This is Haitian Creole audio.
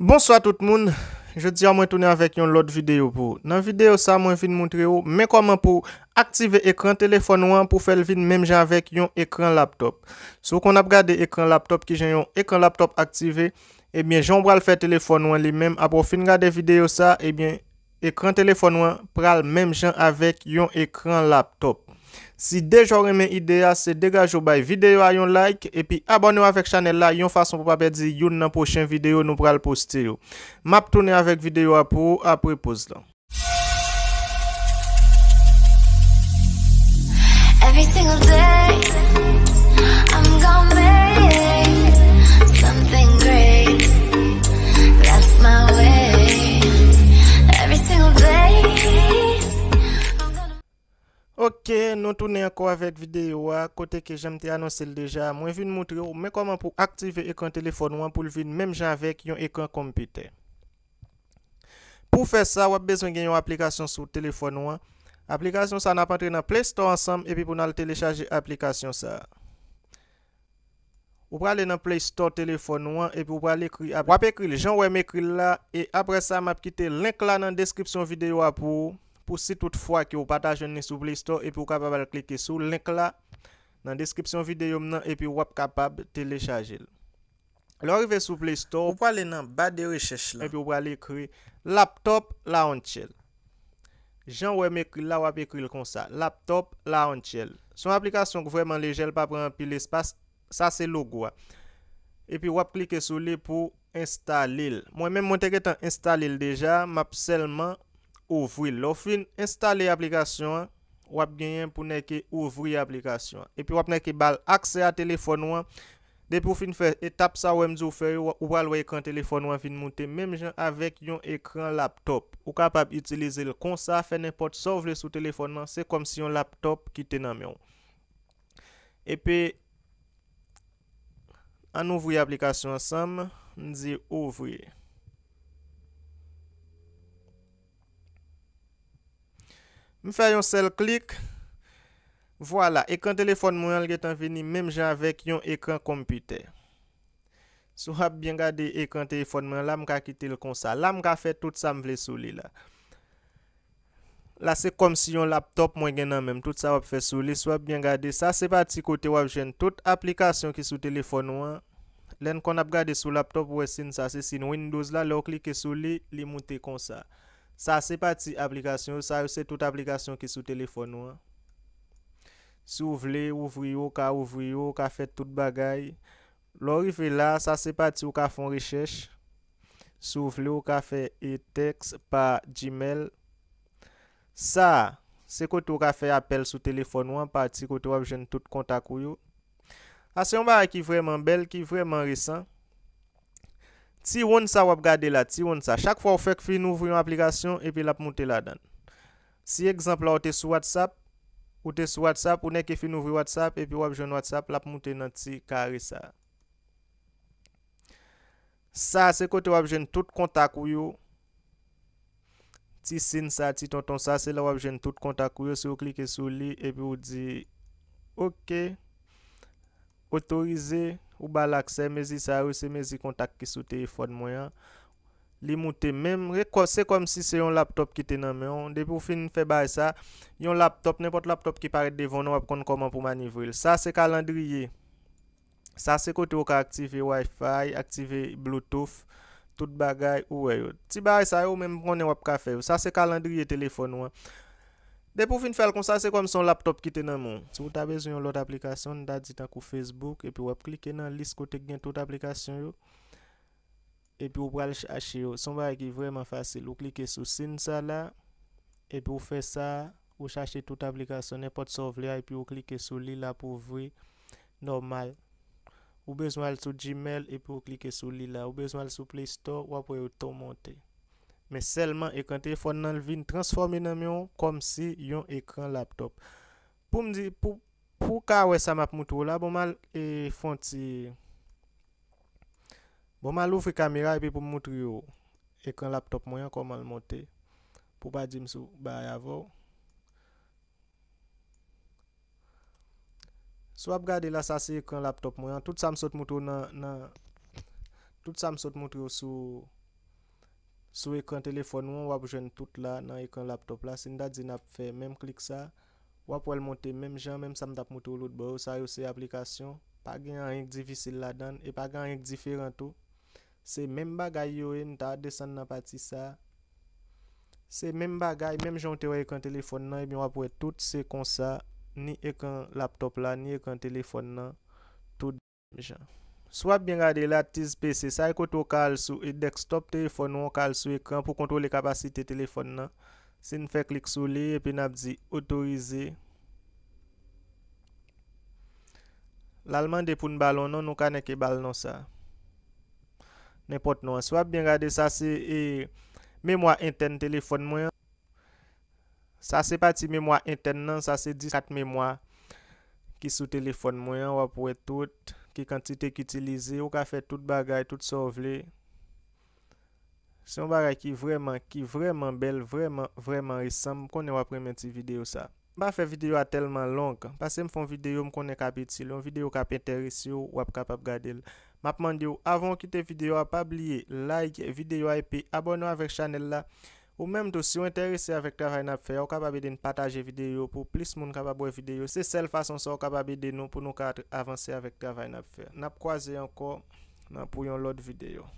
Bonsoy a tout moun, je di a mwen tounen avèk yon lot videyo pou. Nan videyo sa mwen vin moun treyo men koman pou aktive ekran telefon wan pou fel vin menm jan avèk yon ekran laptop. Sou kon ap gade ekran laptop ki jan yon ekran laptop aktive, ebyen eh jom bral fe telefon wan li menm. Apo fin gade videyo sa, ebyen eh ekran telefon wan pral menm jan avèk yon ekran laptop. Si dejo remen ideya se degajo bay videyo a yon like e pi abonyo avèk chanel la yon fason pou pa pedzi yon nan pochèm videyo nou pral poste yo. Map toune avèk videyo apou apre poste lan. Ok, nou toune anko avèk videyo wè, kote ke jèm te anonsèl deja, mwen vin moutri ou mè koman pou aktive ekran telefon wè pou vin mèm jè avèk yon ekran kompite. Pou fè sa, wèp bezwen gen yon aplikasyon sou telefon wè. Aplikasyon sa nan pantre nan Play Store ansam, epi pou nan ltelechaje aplikasyon sa. Wèp ekri le jan wèm ekri la, e apre sa mè apkite link la nan deskripsyon videyo wè ah, pou... pou se tout fwa ki ou patajen nan sou Play Store epi ou kapabal klike sou link la nan deskripsyon videyom nan epi ou ap kapab telechajil lorive sou Play Store ou wale nan ba de rechèche la epi ou wale kri laptop la an chel jan wè me kri la wap kri l kon sa laptop la an chel sou aplikasyon kou vwèman le jel papre an pi l espas sa se logo wa epi ou ap klike sou li pou installil mwen mè mwen teke tan installil deja map selman ouvri. Lo fin, instale aplikasyon wap genyen pou neke ouvri aplikasyon. E pi wap neke bal akse a telefon wan. De pou fin fe etap sa wèm di ou fe wal wèk an telefon wan fin monte mèm jen avèk yon ekran laptop ou kapab itilize l kon sa fè nè pot sa ouvre sou telefonman. Se kom si yon laptop ki te nan mèw. E pi an ouvri aplikasyon asem, mzi ouvri. Mi fè yon sel klik. Vwala, ekran telefon mwen lge tan vini, mem jan avèk yon ekran kompute. Sou ap byen gade ekran telefon mwen, la mga kite l kon sa. La mga fè tout sa mwle sou li la. La se kom si yon laptop mwen gen nan men. Tout sa wap fè sou li. Sou ap byen gade sa. Se pati kote wap jen. Tout aplikasyon ki sou telefon mwen, len kon ap gade sou laptop wè sin sa. Se sin Windows la, lè w klike sou li, li mwte kon sa. Sa se pati aplikasyon, sa yo se tout aplikasyon ki sou telefon wan. Sou vle, ouvri yo, ka ouvri yo, ka fet tout bagay. Lo rive la, sa se pati yo ka fon rechèche. Sou vle yo ka fe etekse pa jimel. Sa, se koto ka fe apel sou telefon wan, pati koto wap jen tout kontak wyo. A se yon ba ki vreman bel, ki vreman resan. Si yon sa wap gade la, si yon sa, chak fwa ou fek fin ouvri yon aplikasyon, epi l ap moute la dan. Si ekzempla ou te sou WhatsApp, ou te sou WhatsApp, ou ne ke fin ouvri WhatsApp, epi wap jen WhatsApp, l ap moute nan ti kari sa. Sa, se kote wap jen tout kontak wyo. Ti sin sa, ti ton ton sa, se l wap jen tout kontak wyo, se ou klike sou li, epi ou di, ok, ok. Otorize ou ba l'akse, mezi sa ou se mezi kontak ki sou telefon mwen. Li mouti men, reko se kom si se yon laptop ki te nanmen. De pou fin fe bay sa, yon laptop, nepot laptop ki paret devon wap konn koman pou manivril. Sa se kalandriye, sa se kote ou ka aktive wifi, aktive bluetooth, tout bagay ou wey. Ti bay sa ou men, wap ka fe, sa se kalandriye telefon mwen. De pou fin fèl kon sa, se kom son laptop ki te nan moun. Se wou ta bezwen yon lot aplikasyon, nan ta ditan kou Facebook, epi wap klike nan list kote gen tout aplikasyon yo. Epi wou pral chache yo. Son wak yon ki vreman fasil. Wou klike sou sin sa la, epi wou fè sa, wou chache tout aplikasyon. Nè pot so vre, epi wou klike sou li la pou vre. Normal. Wou bezwen al sou Gmail, epi wou klike sou li la. Wou bezwen al sou Play Store, wap wè yon ton monte. Me selman ekran te yon fon nan lvin transforme nan myon kom si yon ekran laptop. Pou m di pou pou ka wè sa map moutou la bon mal e fon ti bon mal oufri kamera epi pou moutou yo ekran laptop mwen kon man lmote pou pa jim sou ba yavou. Swap gade la sa si ekran laptop mwen tout sa msot moutou nan tout sa msot moutou yo sou Sou ek an telefon wan, wap wajon tout la nan ek an laptop la. Se nda di nap fe menm klik sa, wap wal monte menm jan, menm sa mdap moutou lout bo, sa yo se aplikasyon. Pa gen an renk divisil la dan, e pa gen an renk diferent ou. Se menm bagay yo e, nta desan nan pati sa. Se menm bagay, menm jan wate wak ek an telefon nan, e wap wajon tout se konsa, ni ek an laptop la, ni ek an telefon nan, tout di menm jan. Swap bin gade la tis PC, sa ekot wakal sou e desktop telefon wakal sou ekran pou kontrol e kapasite telefon nan. Sin fe klik sou li, epi nap di otorize. L'alman depoun balon nan, nou ka neke balon sa. Nenpot nan. Swap bin gade sa se e memwa intern telefon mwen. Sa se pati memwa intern nan, sa se di kat memwa ki sou telefon mwen wap wetout. qui quantité qu'utilise ou qui a fait tout bagaille tout sauve c'est si on va vraiment qui vraiment belle vraiment vraiment et ça m'connaît après vidéo ça va faire une vidéo tellement longue parce que je vidéo m'connaît capable de faire une vidéo capable d'intéresser ou pas capable de regarder m'a demandé avant quitter te vidéo pas oublier like vidéo et puis abonner avec chanel là Ou menm do, si ou enterese avèk gavay nap fè, ou kababide nou pataje videyo pou plis moun kababwe videyo. Se sel fason so, ou kababide nou pou nou kat avanse avèk gavay nap fè. Nap kwaze anko, nan pou yon lot videyo.